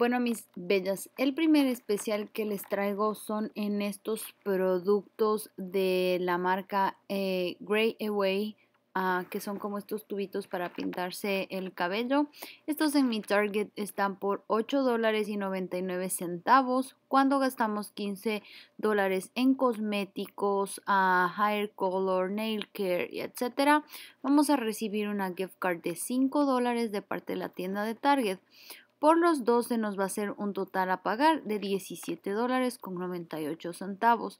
Bueno, mis bellas, el primer especial que les traigo son en estos productos de la marca eh, Grey Away, ah, que son como estos tubitos para pintarse el cabello. Estos en mi Target están por $8.99 dólares Cuando gastamos 15 dólares en cosméticos, higher ah, hair color, nail care, etc. vamos a recibir una gift card de 5 dólares de parte de la tienda de Target. Por los 12 nos va a ser un total a pagar de 17 dólares con 98 centavos.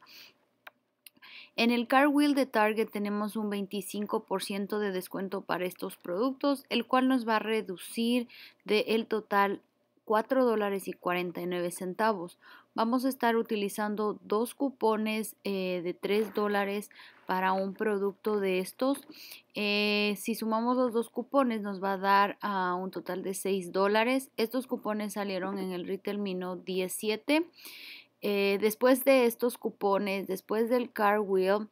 En el car wheel de Target tenemos un 25% de descuento para estos productos, el cual nos va a reducir del total 4 dólares y 49 centavos vamos a estar utilizando dos cupones eh, de 3 dólares para un producto de estos. Eh, si sumamos los dos cupones nos va a dar a ah, un total de 6 dólares. Estos cupones salieron en el retail mino 17. Eh, después de estos cupones, después del car wheel,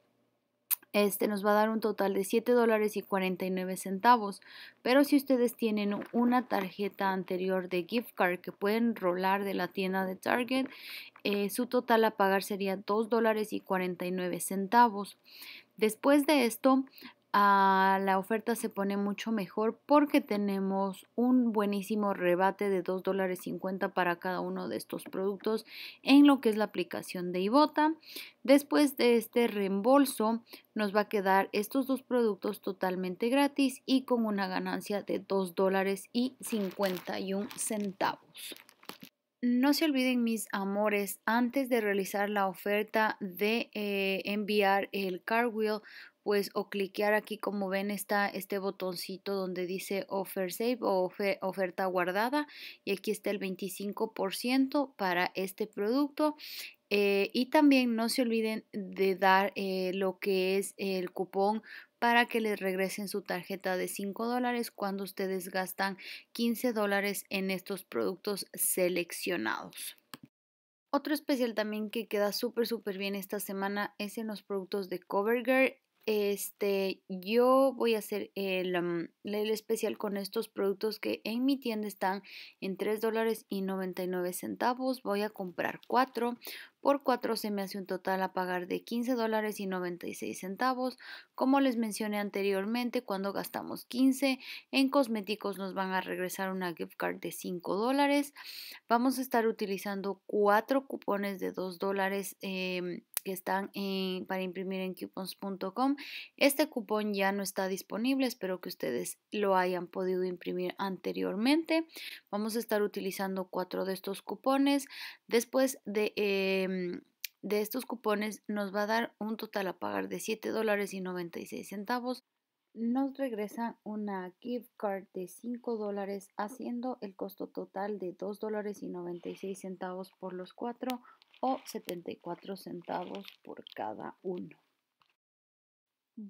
este nos va a dar un total de $7.49, dólares y centavos. Pero si ustedes tienen una tarjeta anterior de gift card que pueden rolar de la tienda de Target, eh, su total a pagar sería $2.49. dólares y centavos. Después de esto, la oferta se pone mucho mejor porque tenemos un buenísimo rebate de $2.50 dólares para cada uno de estos productos en lo que es la aplicación de Ibota. Después de este reembolso nos va a quedar estos dos productos totalmente gratis y con una ganancia de $2.51 dólares y centavos. No se olviden mis amores, antes de realizar la oferta de eh, enviar el car wheel pues o cliquear aquí como ven está este botoncito donde dice offer save o oferta guardada y aquí está el 25% para este producto eh, y también no se olviden de dar eh, lo que es el cupón para que les regresen su tarjeta de 5 dólares cuando ustedes gastan 15 dólares en estos productos seleccionados. Otro especial también que queda súper súper bien esta semana es en los productos de CoverGirl este, yo voy a hacer el, especial con estos productos que en mi tienda están en 3 dólares y 99 centavos. Voy a comprar 4. Por 4 se me hace un total a pagar de 15 dólares y 96 centavos. Como les mencioné anteriormente, cuando gastamos 15 en cosméticos nos van a regresar una gift card de 5 dólares. Vamos a estar utilizando 4 cupones de 2 dólares. Em, están para imprimir en coupons.com. Este cupón ya no está disponible, espero que ustedes lo hayan podido imprimir anteriormente. Vamos a estar utilizando cuatro de estos cupones. Después de... Em, de estos cupones nos va a dar un total a pagar de $7.96 dólares y centavos. Nos regresa una gift card de $5 dólares haciendo el costo total de $2.96 dólares y centavos por los cuatro o 74 centavos por cada uno.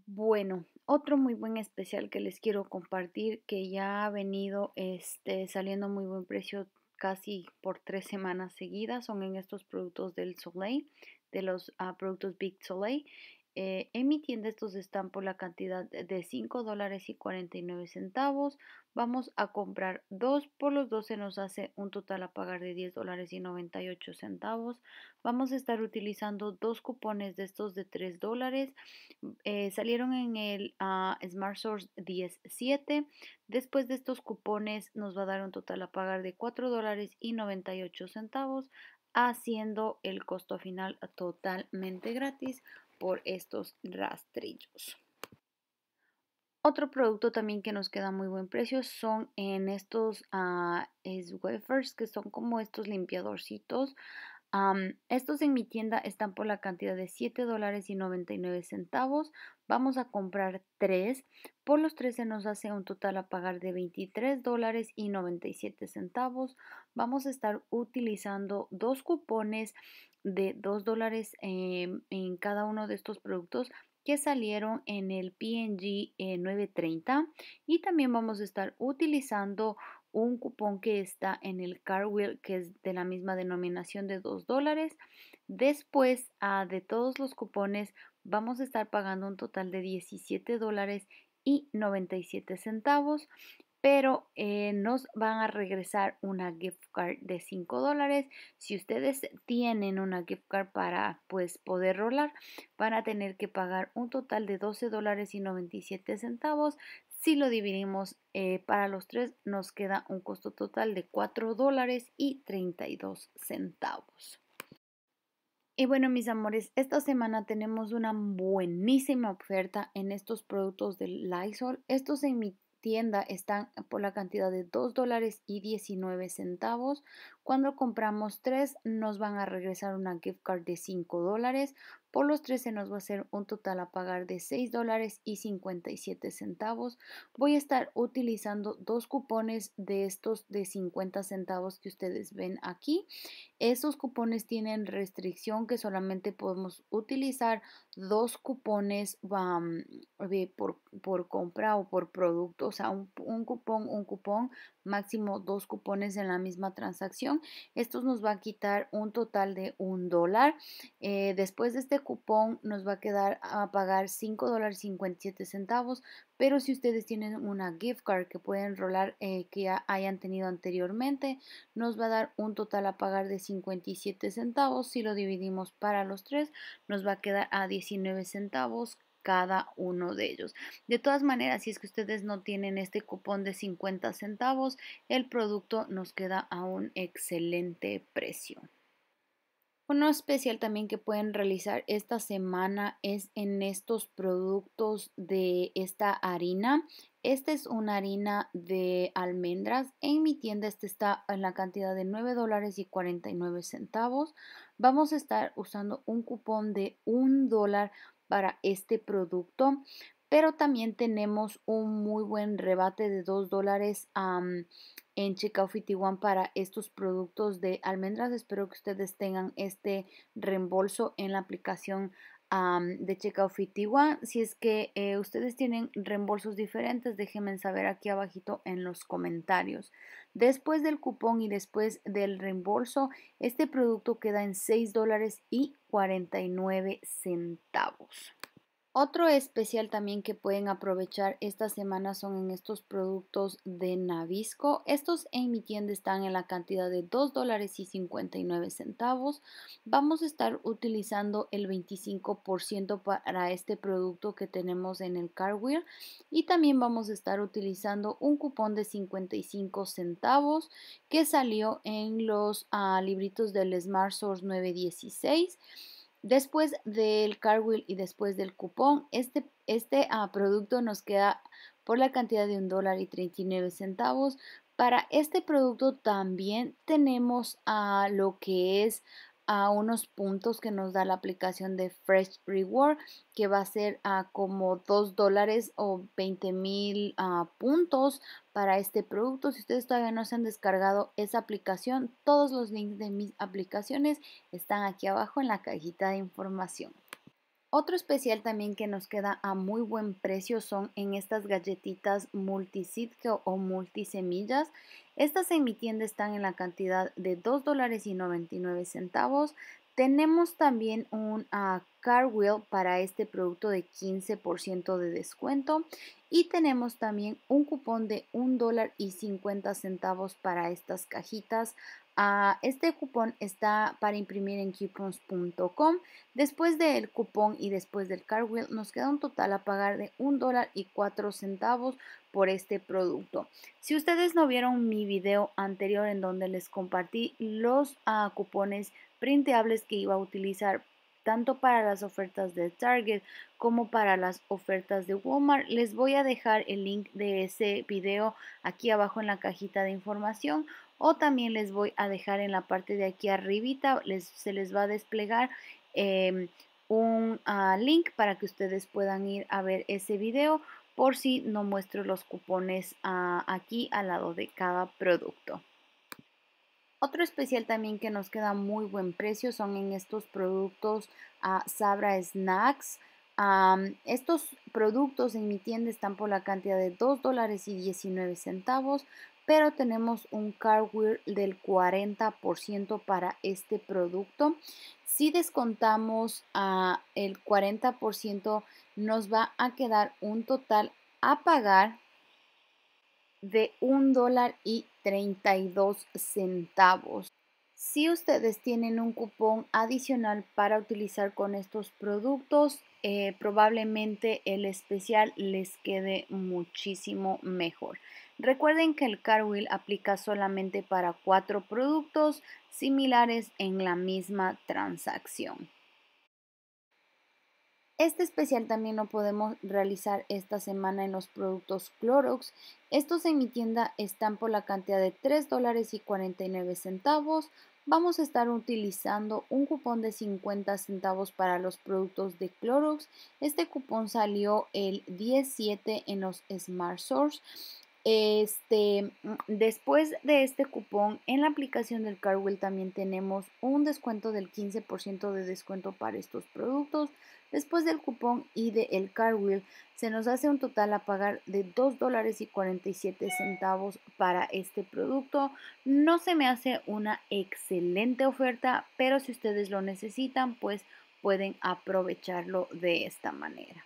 Bueno, otro muy buen especial que les quiero compartir que ya ha venido este, saliendo muy buen precio casi por tres semanas seguidas son en estos productos del Soleil, de los ah, productos Big Soleil. Eh, en mi tienda estos están por la cantidad de $5.49. dólares y 49 centavos. Vamos a comprar dos por los dos se nos hace un total a pagar de 10 dólares y 98 centavos. Vamos a estar utilizando dos cupones de estos de 3 dólares. Eh, salieron en el ah, Smart Source 17. Después de estos cupones nos va a dar un total a pagar de $4.98, dólares y 98 centavos haciendo el costo final totalmente gratis por estos rastrillos. Otro producto también que nos queda muy buen precio son en estos uh, wafers que son como estos limpiadorcitos estos en mi tienda están por la cantidad de 7 dólares y centavos. Vamos a comprar 3. Por los se nos hace un total a pagar de $23.97. dólares y centavos. Vamos a estar utilizando dos cupones de 2 dólares em, en, cada uno de estos productos que salieron en el PNG 930 eh, y también vamos a estar utilizando un cupón que está en el Car Wheel, que es de la misma denominación de 2 dólares. Después ah, de todos los cupones vamos a estar pagando un total de 17 dólares y 97 centavos, pero eh, nos van a regresar una gift card de 5 dólares. Si ustedes tienen una gift card para pues poder rolar, van a tener que pagar un total de 12 dólares y 97 centavos. Si lo dividimos eh, para los tres, nos queda un costo total de 4 dólares y 32 centavos. Y bueno, mis amores, esta semana tenemos una buenísima oferta en estos productos de Lysol. Estos en mi tienda están por la cantidad de 2 dólares y 19 centavos. Cuando compramos tres nos van a regresar una gift card de 5 dólares. Por los 13 nos va a ser un total a pagar de 6 dólares y 57 centavos. Voy a estar utilizando dos cupones de estos de 50 centavos que ustedes ven aquí. Esos cupones tienen restricción que solamente podemos utilizar dos cupones por, por, compra o por producto. O sea, un cupón, un cupón máximo dos cupones en la misma transacción. Estos nos va a quitar un total de un dólar. Eh, después de este cupón nos va a quedar a pagar 5 dólares 57 centavos. Pero si ustedes tienen una gift card que pueden rolar eh, que hayan tenido anteriormente, nos va a dar un total a pagar de 57 centavos. Si lo dividimos para los tres, nos va a quedar a 19 centavos cada uno de ellos. De todas maneras, si es que ustedes no tienen este cupón de 50 centavos, el producto nos queda a un excelente precio. Uno especial también que pueden realizar esta semana es en estos productos de esta harina. Esta es una harina de almendras. En mi tienda este está en la cantidad de 9 dólares y 49 centavos. Vamos a estar usando un cupón de 1 dólar para este producto. Pero también tenemos un muy buen rebate de 2 dólares en Checkout One para estos productos de almendras. Espero que ustedes tengan este reembolso en la aplicación de Checkout One Si es que eh, ustedes tienen reembolsos diferentes, déjenme saber aquí abajito en los comentarios. Después del cupón y después del reembolso, este producto queda en $6.49. y centavos. Otro especial también que pueden aprovechar esta semana son en estos productos de Navisco. Estos en mi tienda están en la cantidad de 2 dólares y 59 centavos. Vamos a estar utilizando el 25% para este producto que tenemos en el Carwheel y también vamos a estar utilizando un cupón de 55 centavos que salió en los ah, libritos del Smart Source 916 Después del car wheel y después del cupón, este, este ah, producto nos queda por la cantidad de un dólar y 39 centavos. Para este producto también tenemos a ah, lo que es a unos puntos que nos da la aplicación de Fresh Reward, que va a ser a como 2 dólares o 20 mil ah, puntos para este producto. Si ustedes todavía no se han descargado esa aplicación, todos los links de mis aplicaciones están aquí abajo en la cajita de información. Otro especial también que nos queda a muy buen precio son en estas galletitas multisitco o multisemillas. Estas en mi tienda están en la cantidad de 2 dólares y 99 centavos. Tenemos también un ah, car wheel para este producto de 15% de descuento y tenemos también un cupón de $1.50 dólar y 50 centavos para estas cajitas Ah, este cupón está para imprimir en coupons.com. Después del cupón y después del cartwheel nos queda un total a pagar de un y centavos por este producto. Si ustedes no vieron mi video anterior en donde les compartí los ah, cupones printables que iba a utilizar tanto para las ofertas de Target como para las ofertas de Walmart. Les voy a dejar el link de ese video aquí abajo en la cajita de información o también les voy a dejar en la parte de aquí arribita, se les va a desplegar em, un ah, link para que ustedes puedan ir a ver ese video por si no muestro los cupones ah, aquí al lado de cada producto. Otro especial también que nos queda muy buen precio son en estos productos ah, Sabra Snacks. estos productos en mi tienda están por la cantidad de $2 dólares y 19 centavos pero tenemos un car wheel del 40% para este producto. Si descontamos a el 40% nos va a quedar un total a pagar de $1.32. dólar centavos. Si ustedes tienen un cupón adicional para utilizar con estos productos, eh, probablemente el especial les quede muchísimo mejor. Recuerden que el car aplica solamente para cuatro productos similares en la misma transacción. Este especial también lo podemos realizar esta semana en los productos Clorox. Estos en mi tienda están por la cantidad de $3.49 vamos a estar utilizando un cupón de 50 centavos para los productos de Clorox. Este cupón salió el 17 en los Smart Source este, mm, después de este cupón, en la aplicación del Carwell también tenemos un descuento del 15% de descuento para estos productos. Después del cupón y del el Wheel, se nos hace un total a pagar de $2.47 dólares y centavos para este producto. No se me hace una excelente oferta, pero si ustedes lo necesitan, pues pueden aprovecharlo de esta manera.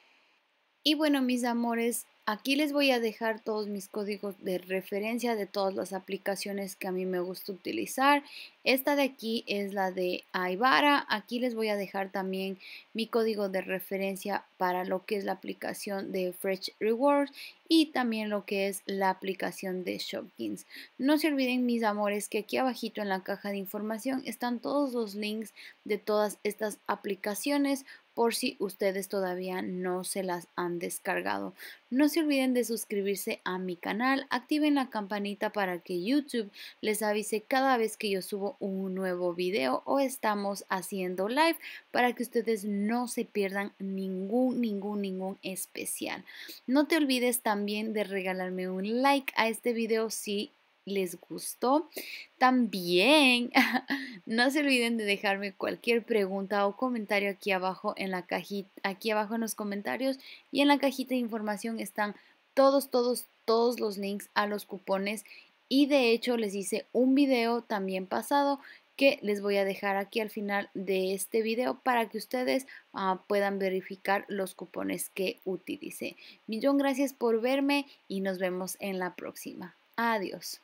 Y bueno, mis amores, Aquí les voy a dejar todos mis códigos de referencia de todas las aplicaciones que a mí me gusta utilizar. Esta de aquí es la de Aibara. Aquí les voy a dejar también mi código de referencia para lo que es la aplicación de Fresh Rewards y también lo que es la aplicación de Shopkins. No se olviden mis amores que aquí abajito en la caja de información están todos los links de todas estas aplicaciones por si ustedes todavía no se las han descargado. No se olviden de suscribirse a mi canal, activen la campanita para que YouTube les avise cada vez que yo subo un nuevo video o estamos haciendo live para que ustedes no se pierdan ningún, ningún, ningún especial. No te olvides también de regalarme un like a este video si les gustó. También no se olviden de dejarme cualquier pregunta o comentario aquí abajo en la cajita, aquí abajo en los comentarios y en la cajita de información están todos, todos, todos los links a los cupones y de hecho les hice un video también pasado que les voy a dejar aquí al final de este video para que ustedes ah, puedan verificar los cupones que utilicé. Millón gracias por verme y nos vemos en la próxima. Adiós.